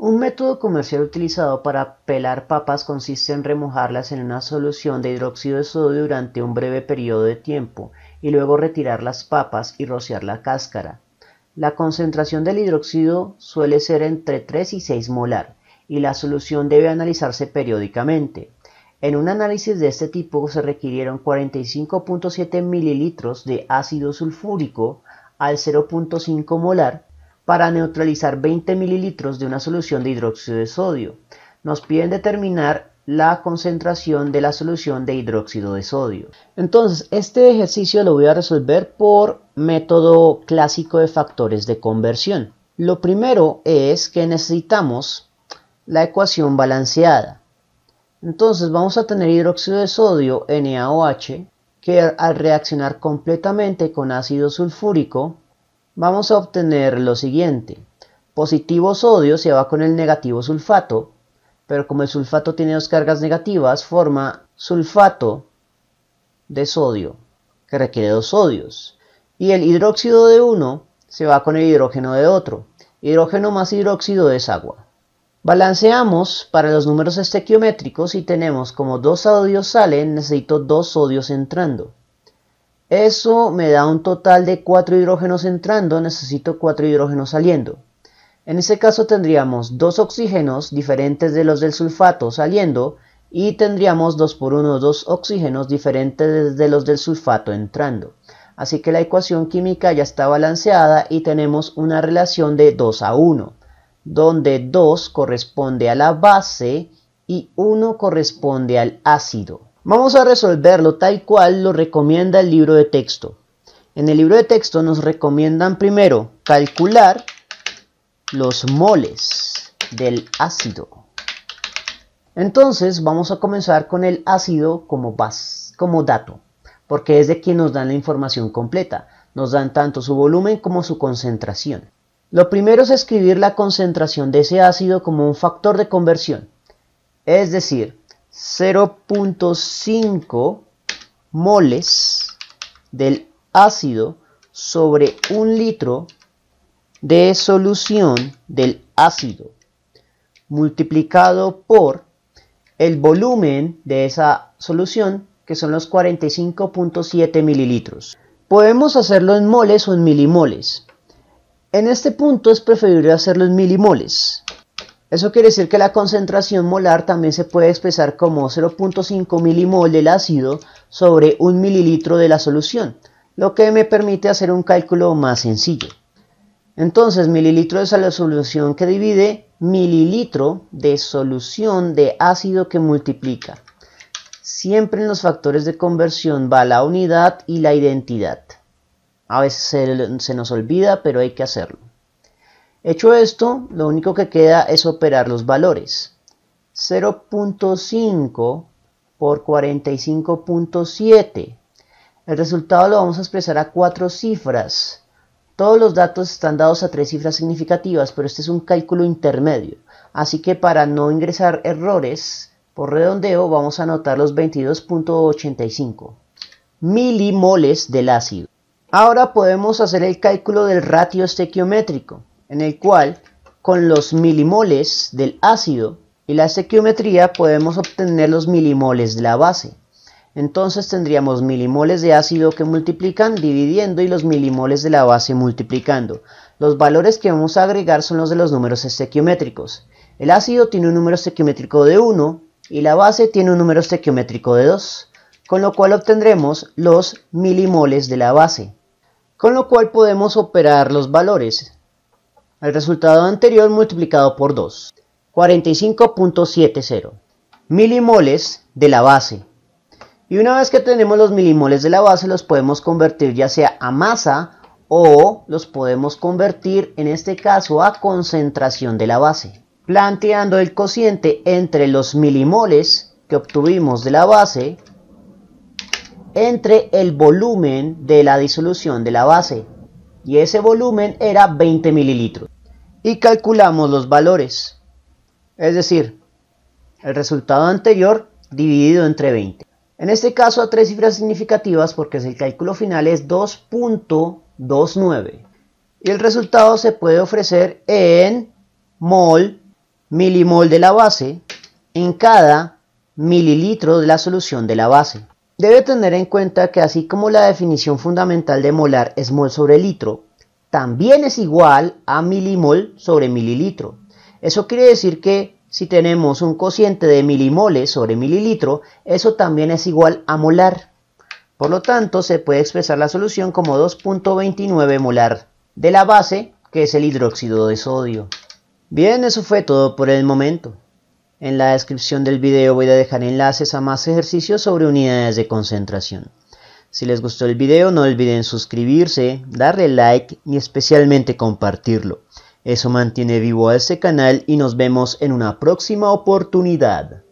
Un método comercial utilizado para pelar papas consiste en remojarlas en una solución de hidróxido de sodio durante un breve periodo de tiempo y luego retirar las papas y rociar la cáscara. La concentración del hidróxido suele ser entre 3 y 6 molar y la solución debe analizarse periódicamente. En un análisis de este tipo se requirieron 45.7 mililitros de ácido sulfúrico al 0.5 molar para neutralizar 20 mililitros de una solución de hidróxido de sodio. Nos piden determinar la concentración de la solución de hidróxido de sodio. Entonces, este ejercicio lo voy a resolver por método clásico de factores de conversión. Lo primero es que necesitamos la ecuación balanceada. Entonces vamos a tener hidróxido de sodio NaOH que al reaccionar completamente con ácido sulfúrico vamos a obtener lo siguiente. Positivo sodio se va con el negativo sulfato, pero como el sulfato tiene dos cargas negativas, forma sulfato de sodio, que requiere dos sodios. Y el hidróxido de uno se va con el hidrógeno de otro. Hidrógeno más hidróxido es agua. Balanceamos para los números estequiométricos y tenemos como dos sodios salen, necesito dos sodios entrando. Eso me da un total de 4 hidrógenos entrando, necesito 4 hidrógenos saliendo. En ese caso tendríamos 2 oxígenos diferentes de los del sulfato saliendo y tendríamos 2 por 1 2 oxígenos diferentes de los del sulfato entrando. Así que la ecuación química ya está balanceada y tenemos una relación de 2 a 1, donde 2 corresponde a la base y 1 corresponde al ácido. Vamos a resolverlo tal cual lo recomienda el libro de texto. En el libro de texto nos recomiendan primero calcular los moles del ácido. Entonces vamos a comenzar con el ácido como, como dato, porque es de quien nos dan la información completa. Nos dan tanto su volumen como su concentración. Lo primero es escribir la concentración de ese ácido como un factor de conversión. Es decir, 0.5 moles del ácido sobre un litro de solución del ácido multiplicado por el volumen de esa solución que son los 45.7 mililitros. Podemos hacerlo en moles o en milimoles. En este punto es preferible hacerlo en milimoles eso quiere decir que la concentración molar también se puede expresar como 0.5 milimol del ácido sobre un mililitro de la solución, lo que me permite hacer un cálculo más sencillo. Entonces, mililitro es la solución que divide mililitro de solución de ácido que multiplica. Siempre en los factores de conversión va la unidad y la identidad. A veces se nos olvida, pero hay que hacerlo. Hecho esto, lo único que queda es operar los valores. 0.5 por 45.7. El resultado lo vamos a expresar a cuatro cifras. Todos los datos están dados a tres cifras significativas, pero este es un cálculo intermedio. Así que para no ingresar errores por redondeo, vamos a anotar los 22.85 milimoles del ácido. Ahora podemos hacer el cálculo del ratio estequiométrico en el cual con los milimoles del ácido y la estequiometría podemos obtener los milimoles de la base. Entonces tendríamos milimoles de ácido que multiplican dividiendo y los milimoles de la base multiplicando. Los valores que vamos a agregar son los de los números estequiométricos. El ácido tiene un número estequiométrico de 1 y la base tiene un número estequiométrico de 2, con lo cual obtendremos los milimoles de la base. Con lo cual podemos operar los valores, el resultado anterior multiplicado por 2, 45.70 milimoles de la base. Y una vez que tenemos los milimoles de la base, los podemos convertir ya sea a masa o los podemos convertir en este caso a concentración de la base. Planteando el cociente entre los milimoles que obtuvimos de la base entre el volumen de la disolución de la base y ese volumen era 20 mililitros. Y calculamos los valores, es decir, el resultado anterior dividido entre 20. En este caso a tres cifras significativas porque el cálculo final es 2.29 y el resultado se puede ofrecer en mol, milimol de la base, en cada mililitro de la solución de la base. Debe tener en cuenta que así como la definición fundamental de molar es mol sobre litro, también es igual a milimol sobre mililitro. Eso quiere decir que si tenemos un cociente de milimoles sobre mililitro, eso también es igual a molar. Por lo tanto, se puede expresar la solución como 2.29 molar de la base, que es el hidróxido de sodio. Bien, eso fue todo por el momento. En la descripción del video voy a dejar enlaces a más ejercicios sobre unidades de concentración. Si les gustó el video no olviden suscribirse, darle like y especialmente compartirlo. Eso mantiene vivo a este canal y nos vemos en una próxima oportunidad.